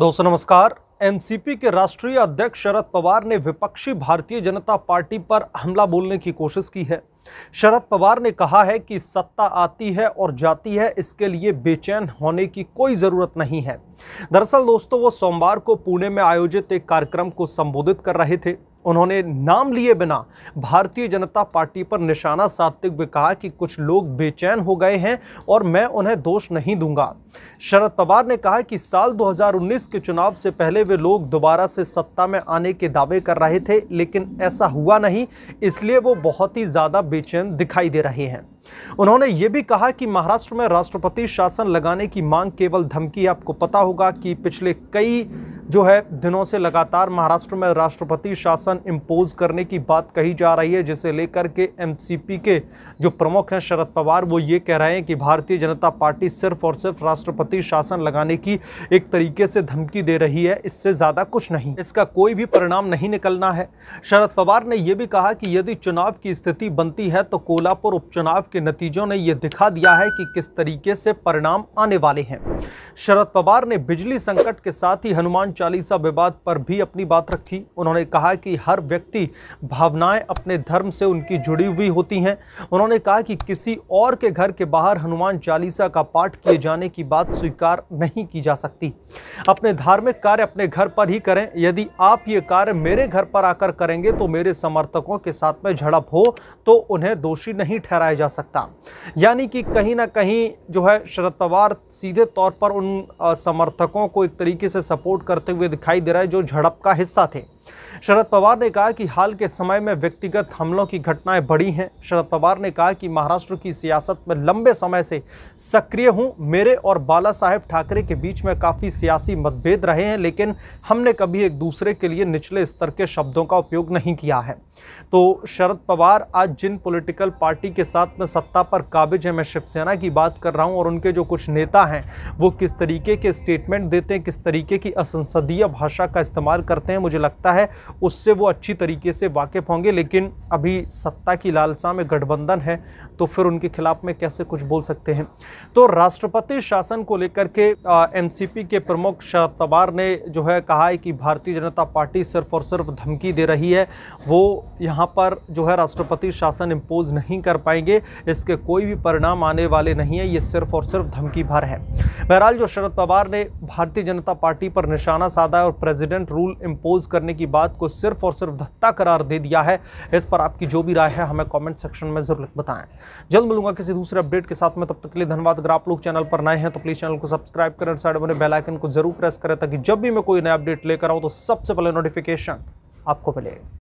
दोस्तों नमस्कार एनसीपी के राष्ट्रीय अध्यक्ष शरद पवार ने विपक्षी भारतीय जनता पार्टी पर हमला बोलने की कोशिश की है शरद पवार ने कहा है कि सत्ता आती है और जाती है इसके लिए बेचैन होने की कोई ज़रूरत नहीं है दरअसल दोस्तों वो सोमवार को पुणे में आयोजित एक कार्यक्रम को संबोधित कर रहे थे उन्होंने नाम लिए बिना भारतीय जनता पार्टी पर निशाना साधते हुए कहा कि कुछ लोग बेचैन हो गए हैं और मैं उन्हें दोष नहीं दूंगा शरद पवार ने कहा कि साल 2019 के चुनाव से पहले वे लोग दोबारा से सत्ता में आने के दावे कर रहे थे लेकिन ऐसा हुआ नहीं इसलिए वो बहुत ही ज़्यादा बेचैन दिखाई दे रहे हैं उन्होंने ये भी कहा कि महाराष्ट्र में राष्ट्रपति शासन लगाने की मांग केवल धमकी आपको पता होगा कि पिछले कई जो है दिनों से लगातार महाराष्ट्र में राष्ट्रपति शासन इम्पोज करने की बात कही जा रही है जिसे लेकर के एमसीपी के जो प्रमुख हैं शरद पवार वो ये कह रहे हैं कि भारतीय जनता पार्टी सिर्फ और सिर्फ राष्ट्रपति शासन लगाने की एक तरीके से धमकी दे रही है इससे ज़्यादा कुछ नहीं इसका कोई भी परिणाम नहीं निकलना है शरद पवार ने यह भी कहा कि यदि चुनाव की स्थिति बनती है तो कोल्हापुर उपचुनाव के नतीजों ने यह दिखा दिया है कि किस तरीके से परिणाम आने वाले हैं शरद पवार ने बिजली संकट के साथ ही हनुमान चालीसा विवाद पर भी अपनी बात रखी उन्होंने कहा कि हर व्यक्ति भावनाएं अपने धर्म से उनकी जुड़ी हुई होती हैं उन्होंने कहा कि किसी और के घर के बाहर हनुमान चालीसा का पाठ किए जाने की बात स्वीकार नहीं की जा सकती अपने धार्मिक कार्य अपने घर पर ही करें यदि आप ये कार्य मेरे घर पर आकर करेंगे तो मेरे समर्थकों के साथ में झड़प हो तो उन्हें दोषी नहीं ठहराया जा सकता यानी कि कहीं ना कहीं जो है शरद पवार सीधे तौर पर उन समर्थकों को एक तरीके से सपोर्ट करते करते हुए दिखाई दे रहा है जो झड़प का हिस्सा थे शरद पवार ने कहा कि हाल के समय में व्यक्तिगत हमलों की घटनाएं बढ़ी हैं शरद पवार ने कहा कि महाराष्ट्र की सियासत में लंबे समय से सक्रिय हूं मेरे और बाला साहेब ठाकरे के बीच में काफ़ी सियासी मतभेद रहे हैं लेकिन हमने कभी एक दूसरे के लिए निचले स्तर के शब्दों का उपयोग नहीं किया है तो शरद पवार आज जिन पॉलिटिकल पार्टी के साथ में सत्ता पर काबिज है मैं शिवसेना की बात कर रहा हूँ और उनके जो कुछ नेता हैं वो किस तरीके के स्टेटमेंट देते हैं किस तरीके की असंसदीय भाषा का इस्तेमाल करते हैं मुझे लगता है है उससे वो अच्छी तरीके से वाकिफ़ होंगे लेकिन अभी सत्ता की लालसा में गठबंधन है तो फिर उनके खिलाफ में कैसे कुछ बोल सकते हैं तो राष्ट्रपति शासन को लेकर के एन के प्रमुख शरद पवार ने जो है कहा है कि भारतीय जनता पार्टी सिर्फ और सिर्फ धमकी दे रही है वो यहाँ पर जो है राष्ट्रपति शासन इम्पोज नहीं कर पाएंगे इसके कोई भी परिणाम आने वाले नहीं है ये सिर्फ और सिर्फ धमकी भर है बहरहाल जो शरद पवार ने भारतीय जनता पार्टी पर निशाना साधा और प्रेसिडेंट रूल इम्पोज करने की की बात को सिर्फ और सिर्फ धत्ता करार दे दिया है इस पर आपकी जो भी राय है हमें कमेंट सेक्शन में ज़रूर बताएं जल्द मिलूंगा किसी दूसरे अपडेट के साथ में तब तक के लिए धन्यवाद अगर आप लोग चैनल पर नए हैं तो प्लीज़ चैनल को सब्सक्राइब करें साइड बने बेलाइकन को जरूर प्रेस करें ताकि जब भी मैं कोई नया अपडेट लेकर आऊँ तो सबसे पहले नोटिफिकेशन आपको मिले